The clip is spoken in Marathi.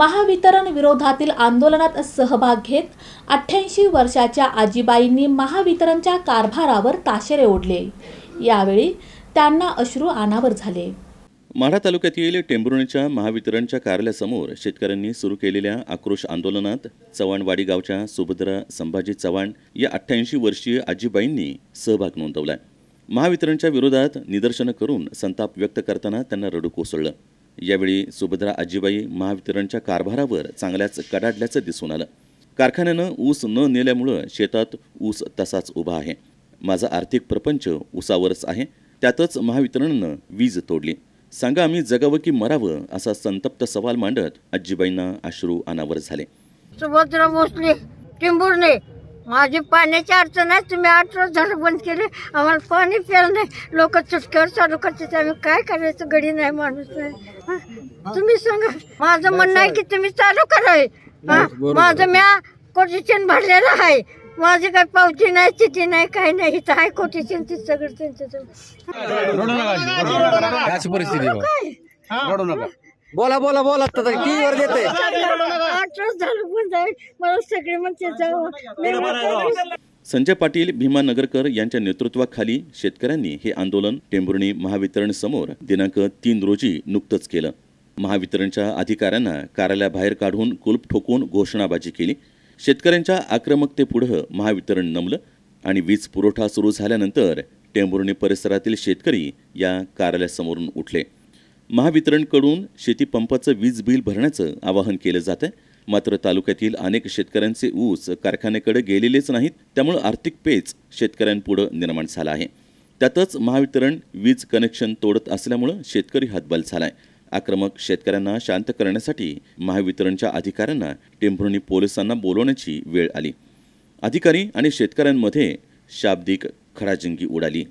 महावितरण विरोधातील आंदोलनात सहभाग घेत अठ्ठ्याऐंशी वर्षाच्या आजीबाईंनी महावितरणच्या कारभारावर ताशेरे ओढले यावेळी त्यांना अश्रू अनावर झाले माढा तालुक्यातील टेंभुर्णीच्या महावितरणच्या कार्यालयासमोर शेतकऱ्यांनी सुरू केलेल्या आक्रोश आंदोलनात चव्हाणवाडी गावच्या सुभद्रा संभाजी चव्हाण या अठ्ठ्याऐंशी वर्षीय आजीबाईंनी सहभाग नोंदवला महावितरणच्या विरोधात निदर्शनं करून संताप व्यक्त करताना त्यांना रडू कोसळलं यावेळी सुभद्रा आजीबाई महावितरणच्या कारभारावर चांगल्याच कडाडल्याचं दिसून आलं कारखान्यानं ऊस न नेल्यामुळं शेतात ऊस तसाच उभा आहे माझा आर्थिक प्रपंच ऊसावरच आहे त्यातच महावितरणनं वीज तोडली सांगा आम्ही जगावं की मरावं असा संतप्त सवाल मांडत आजीबाईंना अश्रू अनावर झाले सुभद्रा भोसले टिंबूरने माझी पाण्याची अडचण आहे तुम्ही आठ रोज झाडं बंद केले आम्हाला पाणी प्यायला नाही लोक चुटक्यावर चालू करते आम्ही काय करायचं घडी नाही माणूस नाही तुम्ही सांगा माझं म्हणणं आहे की तुम्ही चालू करावे माझं म्या कोटीचेन भरलेलं आहे माझी काय पावती नाही चिठी नाही काही नाही इथं आहे कोटीचेन ती सगळं त्यांचं बोला बोला बोला टीव्ही वर देते संजय पाटील भीमा नगरकर यांच्या नेतृत्वाखाली शेतकऱ्यांनी हे आंदोलन टेंभुर्णी महावितरण समोर दिनांक तीन रोजी नुकतंच केलं महावितरणच्या अधिकाऱ्यांना कार्यालयाबाहेर काढून कुलप ठोकून घोषणाबाजी केली शेतकऱ्यांच्या आक्रमकतेपुढं महावितरण नमलं आणि वीज पुरवठा सुरू झाल्यानंतर टेंभुर्णी परिसरातील शेतकरी या कार्यालयासमोरून उठले महावितरणकडून शेतीपंपाचं वीज बिल भरण्याचं आवाहन केलं आहे मात्र तालुक्यातील अनेक शेतकऱ्यांचे ऊस कारखान्याकडे गेलेलेच नाहीत त्यामुळे आर्थिक पेच शेतकऱ्यांपुढं निर्माण झाला आहे त्यातच महावितरण वीज कनेक्शन तोडत असल्यामुळं शेतकरी हातबल आहे आक्रमक शेतकऱ्यांना शांत करण्यासाठी महावितरणच्या अधिकाऱ्यांना टेंभुर्णी पोलिसांना बोलवण्याची वेळ आली अधिकारी आणि शेतकऱ्यांमध्ये शाब्दिक खडाजिंगी उडाली